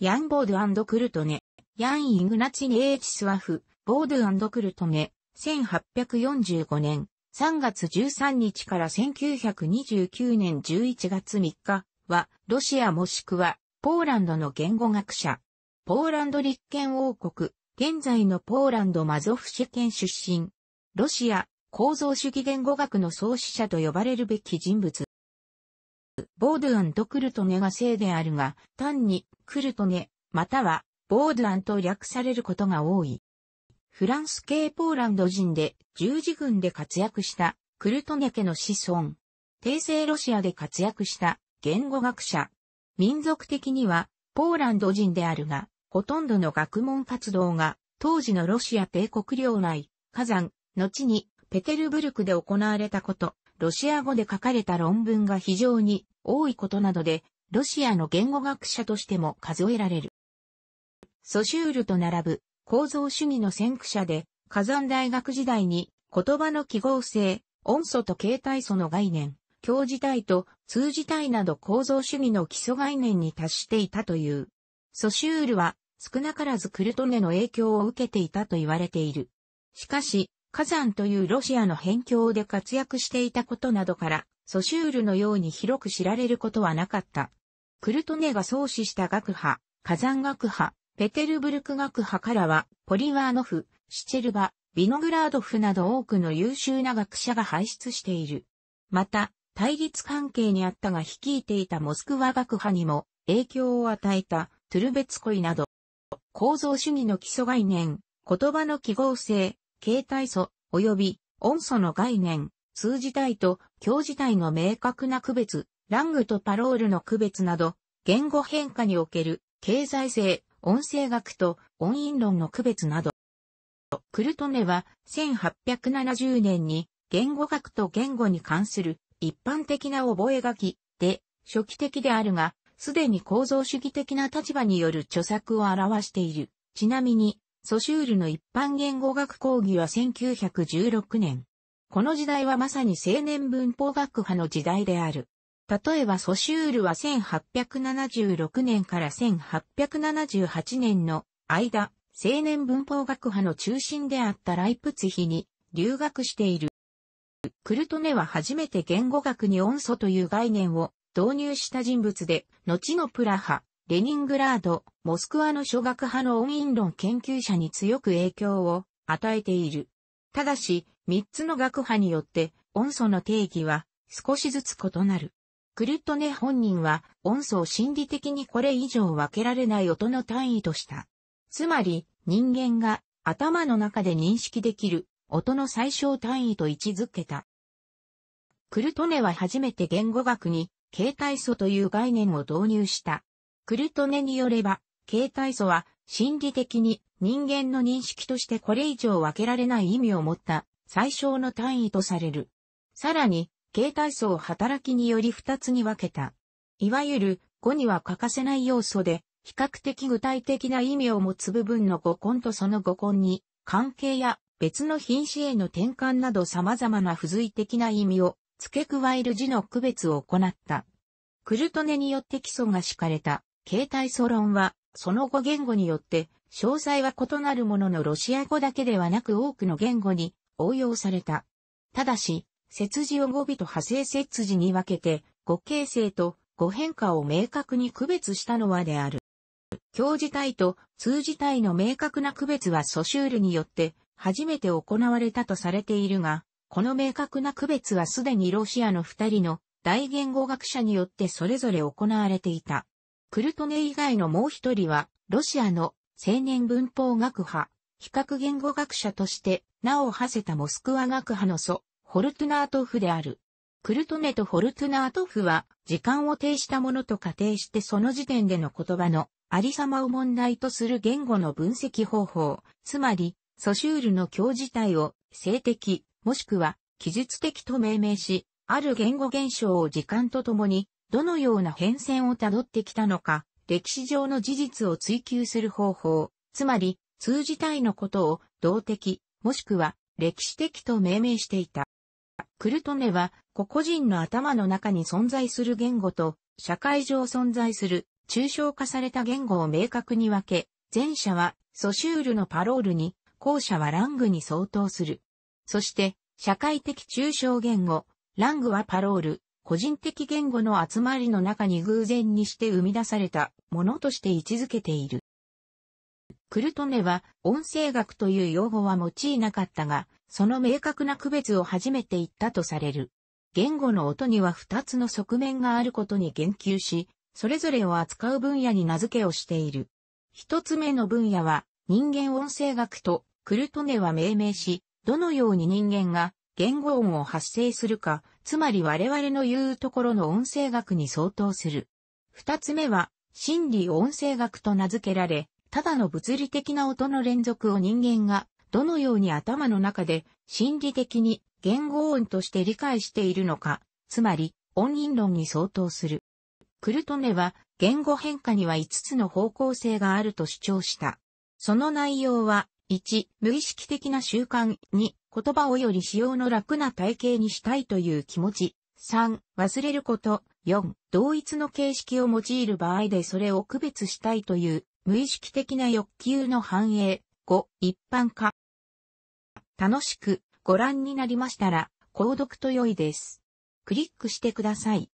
ヤン・ボードクルトネ、ヤン・イグナチネ・エーチスワフ、ボードクルトネ、1845年3月13日から1929年11月3日は、ロシアもしくは、ポーランドの言語学者、ポーランド立憲王国、現在のポーランドマゾフシ県出身、ロシア、構造主義言語学の創始者と呼ばれるべき人物。ボードゥンとクルトネが姓であるが、単にクルトネ、またはボードゥンと略されることが多い。フランス系ポーランド人で十字軍で活躍したクルトネ家の子孫。帝政ロシアで活躍した言語学者。民族的にはポーランド人であるが、ほとんどの学問活動が当時のロシア帝国領内、火山、後にペテルブルクで行われたこと、ロシア語で書かれた論文が非常に多いことなどで、ロシアの言語学者としても数えられる。ソシュールと並ぶ構造主義の先駆者で、火山大学時代に言葉の記号性、音素と形態素の概念、教自体と通字体など構造主義の基礎概念に達していたという。ソシュールは少なからずクルトネの影響を受けていたと言われている。しかし、火山というロシアの辺境で活躍していたことなどから、ソシュールのように広く知られることはなかった。クルトネが創始した学派、火山学派、ペテルブルク学派からは、ポリワーノフ、シチェルバ、ビノグラードフなど多くの優秀な学者が輩出している。また、対立関係にあったが率いていたモスクワ学派にも影響を与えたトゥルベツコイなど、構造主義の基礎概念、言葉の記号性、形態素、及び音素の概念、数字体と強字体の明確な区別、ラングとパロールの区別など、言語変化における経済性、音声学と音韻論の区別など。クルトネは1870年に言語学と言語に関する一般的な覚書で初期的であるが、すでに構造主義的な立場による著作を表している。ちなみに、ソシュールの一般言語学講義は1916年。この時代はまさに青年文法学派の時代である。例えばソシュールは1876年から1878年の間、青年文法学派の中心であったライプツヒに留学している。クルトネは初めて言語学に音素という概念を導入した人物で、後のプラハ、レニングラード、モスクワの諸学派の音韻論研究者に強く影響を与えている。ただし、三つの学派によって音素の定義は少しずつ異なる。クルットネ本人は音素を心理的にこれ以上分けられない音の単位とした。つまり、人間が頭の中で認識できる音の最小単位と位置づけた。クルトネは初めて言語学に形態素という概念を導入した。クルトネによれば、形態素は心理的に人間の認識としてこれ以上分けられない意味を持った最小の単位とされる。さらに、形態素を働きにより二つに分けた。いわゆる語には欠かせない要素で、比較的具体的な意味を持つ部分の語根とその語根に、関係や別の品種への転換など様々な付随的な意味を付け加える字の区別を行った。クルトネによって基礎が敷かれた形態ソ論は、その後言語によって、詳細は異なるもののロシア語だけではなく多くの言語に応用された。ただし、節字を語尾と派生節字に分けて、語形成と語変化を明確に区別したのはである。教字体と通字体の明確な区別はソシュールによって初めて行われたとされているが、この明確な区別はすでにロシアの二人の大言語学者によってそれぞれ行われていた。クルトネ以外のもう一人は、ロシアの青年文法学派、比較言語学者として名を馳せたモスクワ学派の祖、ホルトゥナートフである。クルトネとホルトゥナートフは、時間を呈したものと仮定してその時点での言葉のありさまを問題とする言語の分析方法、つまり、ソシュールの教自体を、性的、もしくは、記述的と命名し、ある言語現象を時間とともに、どのような変遷をたどってきたのか、歴史上の事実を追求する方法、つまり、通た体のことを動的、もしくは歴史的と命名していた。クルトネは、個々人の頭の中に存在する言語と、社会上存在する抽象化された言語を明確に分け、前者はソシュールのパロールに、後者はラングに相当する。そして、社会的抽象言語、ラングはパロール、個人的言語の集まりの中に偶然にして生み出されたものとして位置づけている。クルトネは音声学という用語は用いなかったが、その明確な区別を初めて言ったとされる。言語の音には二つの側面があることに言及し、それぞれを扱う分野に名付けをしている。一つ目の分野は人間音声学とクルトネは命名し、どのように人間が言語音を発生するか、つまり我々の言うところの音声学に相当する。二つ目は、心理音声学と名付けられ、ただの物理的な音の連続を人間が、どのように頭の中で心理的に言語音として理解しているのか、つまり音韻論に相当する。クルトネは言語変化には5つの方向性があると主張した。その内容は1、無意識的な習慣。2、言葉をより使用の楽な体系にしたいという気持ち。3、忘れること。4、同一の形式を用いる場合でそれを区別したいという無意識的な欲求の反映。5、一般化。楽しくご覧になりましたら、購読と良いです。クリックしてください。